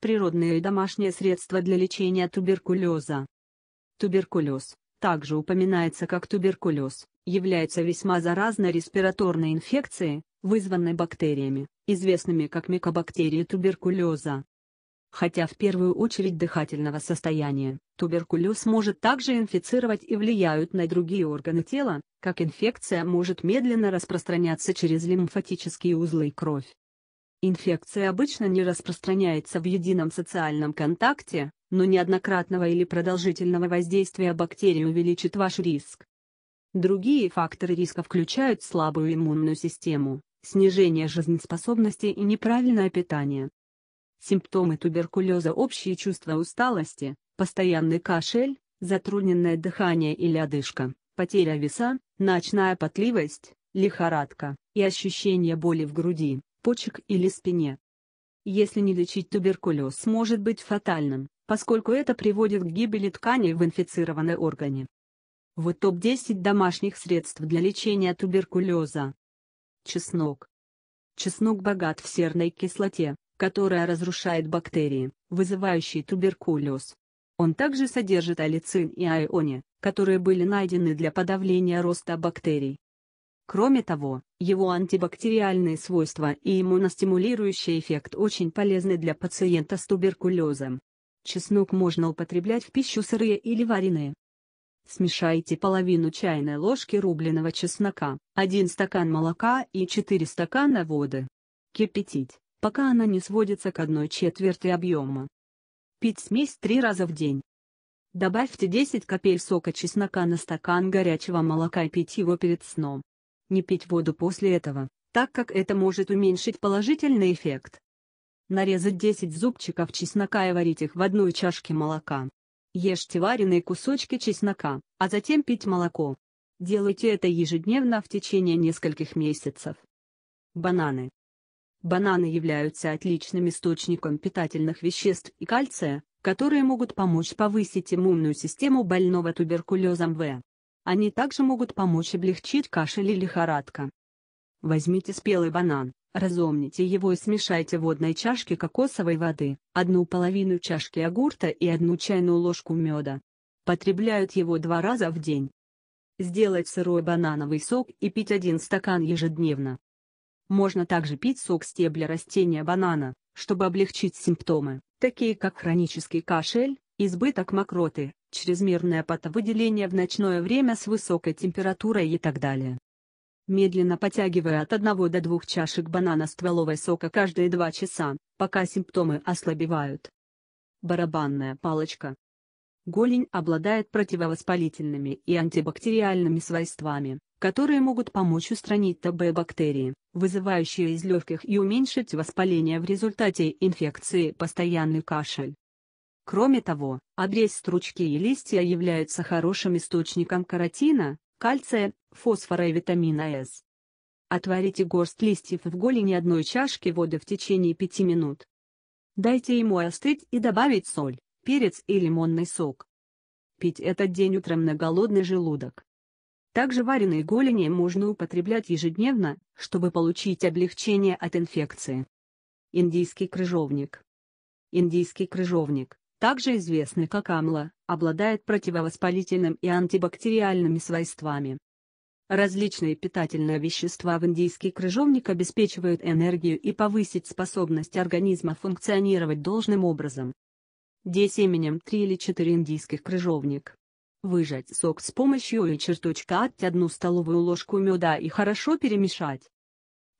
природные и домашние средства для лечения туберкулеза. Туберкулез, также упоминается как туберкулез, является весьма заразной респираторной инфекцией, вызванной бактериями, известными как микобактерии туберкулеза. Хотя в первую очередь дыхательного состояния, туберкулез может также инфицировать и влияют на другие органы тела, как инфекция может медленно распространяться через лимфатические узлы и кровь. Инфекция обычно не распространяется в едином социальном контакте, но неоднократного или продолжительного воздействия бактерий увеличит ваш риск. Другие факторы риска включают слабую иммунную систему, снижение жизнеспособности и неправильное питание. Симптомы туберкулеза общие чувства усталости, постоянный кашель, затрудненное дыхание или одышка, потеря веса, ночная потливость, лихорадка и ощущение боли в груди, почек или спине. Если не лечить туберкулез может быть фатальным, поскольку это приводит к гибели тканей в инфицированной органе. Вот топ-10 домашних средств для лечения туберкулеза. Чеснок. Чеснок богат в серной кислоте, которая разрушает бактерии, вызывающие туберкулез. Он также содержит алицин и аионе, которые были найдены для подавления роста бактерий. Кроме того, его антибактериальные свойства и иммуностимулирующий эффект очень полезны для пациента с туберкулезом. Чеснок можно употреблять в пищу сырые или вареные. Смешайте половину чайной ложки рубленого чеснока, 1 стакан молока и 4 стакана воды. Кипятить, пока она не сводится к одной четверти объема. Пить смесь 3 раза в день. Добавьте 10 капель сока чеснока на стакан горячего молока и пить его перед сном не пить воду после этого, так как это может уменьшить положительный эффект. Нарезать 10 зубчиков чеснока и варить их в одной чашке молока. Ешьте вареные кусочки чеснока, а затем пить молоко. Делайте это ежедневно в течение нескольких месяцев. Бананы. Бананы являются отличным источником питательных веществ и кальция, которые могут помочь повысить иммунную систему больного туберкулезом В. Они также могут помочь облегчить кашель или лихорадка. Возьмите спелый банан, разомните его и смешайте в водной чашке кокосовой воды, одну половину чашки огурта и одну чайную ложку меда. Потребляют его два раза в день. Сделать сырой банановый сок и пить один стакан ежедневно. Можно также пить сок стебля растения банана, чтобы облегчить симптомы, такие как хронический кашель, избыток мокроты, чрезмерное потовыделение в ночное время с высокой температурой и так далее. Медленно потягивая от 1 до 2 чашек банана стволовой сока каждые 2 часа, пока симптомы ослабевают. Барабанная палочка. Голень обладает противовоспалительными и антибактериальными свойствами, которые могут помочь устранить ТБ-бактерии, вызывающие из легких и уменьшить воспаление в результате инфекции постоянный кашель, Кроме того, обрезь стручки и листья являются хорошим источником каротина, кальция, фосфора и витамина С. Отварите горсть листьев в голени одной чашки воды в течение 5 минут. Дайте ему остыть и добавить соль, перец и лимонный сок. Пить этот день утром на голодный желудок. Также вареные голени можно употреблять ежедневно, чтобы получить облегчение от инфекции. Индийский крыжовник. Индийский крыжовник также известный как амла, обладает противовоспалительным и антибактериальными свойствами. Различные питательные вещества в индийский крыжовник обеспечивают энергию и повысить способность организма функционировать должным образом. Де семенем 3 или 4 индийских крыжовник. Выжать сок с помощью и черточка от 1 столовую ложку меда и хорошо перемешать.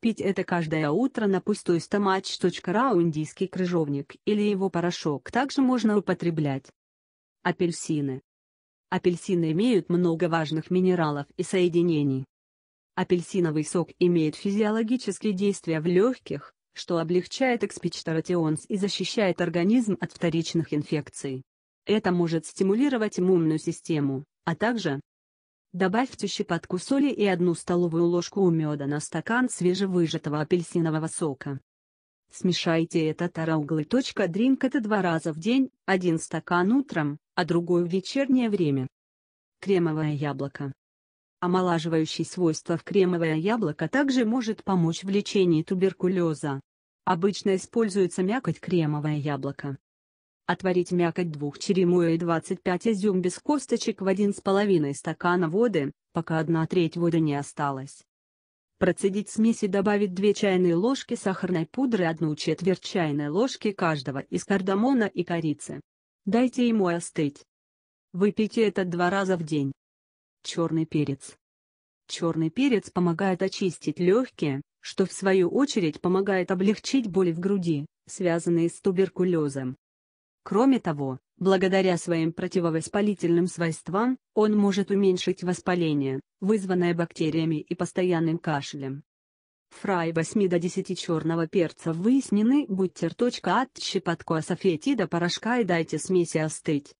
Пить это каждое утро на пустой стомач.рау индийский крыжовник или его порошок также можно употреблять. Апельсины. Апельсины имеют много важных минералов и соединений. Апельсиновый сок имеет физиологические действия в легких, что облегчает экспичторатионс и защищает организм от вторичных инфекций. Это может стимулировать иммунную систему, а также, Добавьте щепотку соли и одну столовую ложку меда на стакан свежевыжатого апельсинового сока. Смешайте этот арауглы.дринк это два раза в день, один стакан утром, а другой в вечернее время. Кремовое яблоко. Омолаживающие свойства в кремовое яблоко также может помочь в лечении туберкулеза. Обычно используется мякоть кремовое яблоко. Отварить мякоть двух черемуя и 25 изюм без косточек в один с половиной стакана воды, пока одна треть воды не осталась. Процедить смесь и добавить 2 чайные ложки сахарной пудры и 1 четверть чайной ложки каждого из кардамона и корицы. Дайте ему остыть. Выпейте это два раза в день. Черный перец. Черный перец помогает очистить легкие, что в свою очередь помогает облегчить боли в груди, связанные с туберкулезом. Кроме того, благодаря своим противовоспалительным свойствам, он может уменьшить воспаление, вызванное бактериями и постоянным кашлем. Фрай 8 до 10 черного перца выяснены бутер. От щепотку асафетида порошка и дайте смеси остыть.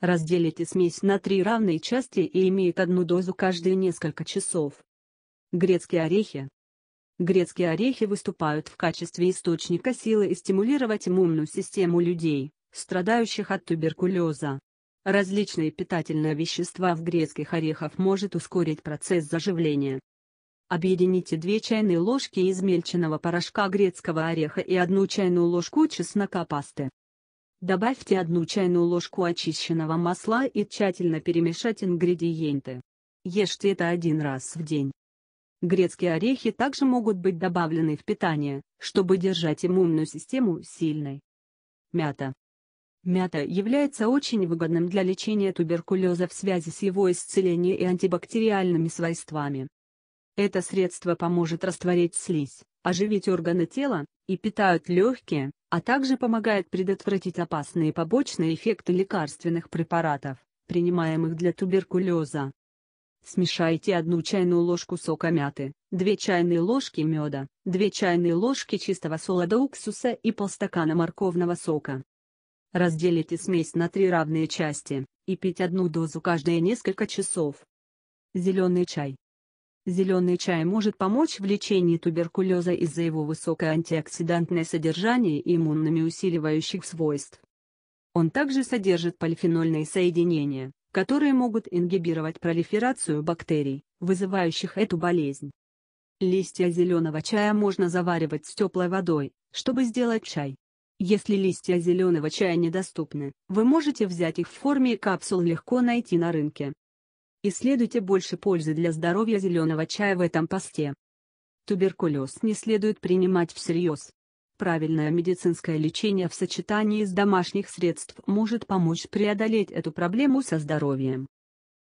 Разделите смесь на три равные части и имеет одну дозу каждые несколько часов. Грецкие орехи. Грецкие орехи выступают в качестве источника силы и стимулировать иммунную систему людей страдающих от туберкулеза. Различные питательные вещества в грецких орехах может ускорить процесс заживления. Объедините 2 чайные ложки измельченного порошка грецкого ореха и 1 чайную ложку чеснока пасты. Добавьте 1 чайную ложку очищенного масла и тщательно перемешать ингредиенты. Ешьте это один раз в день. Грецкие орехи также могут быть добавлены в питание, чтобы держать иммунную систему сильной. Мята. Мята является очень выгодным для лечения туберкулеза в связи с его исцелением и антибактериальными свойствами. Это средство поможет растворить слизь, оживить органы тела, и питают легкие, а также помогает предотвратить опасные побочные эффекты лекарственных препаратов, принимаемых для туберкулеза. Смешайте одну чайную ложку сока мяты, 2 чайные ложки меда, 2 чайные ложки чистого солода уксуса и полстакана морковного сока. Разделите смесь на три равные части, и пить одну дозу каждые несколько часов. Зеленый чай. Зеленый чай может помочь в лечении туберкулеза из-за его высокое антиоксидантное содержание и иммунными усиливающих свойств. Он также содержит полифенольные соединения, которые могут ингибировать пролиферацию бактерий, вызывающих эту болезнь. Листья зеленого чая можно заваривать с теплой водой, чтобы сделать чай. Если листья зеленого чая недоступны, вы можете взять их в форме капсул легко найти на рынке. Исследуйте больше пользы для здоровья зеленого чая в этом посте. Туберкулез не следует принимать всерьез. Правильное медицинское лечение в сочетании с домашних средств может помочь преодолеть эту проблему со здоровьем.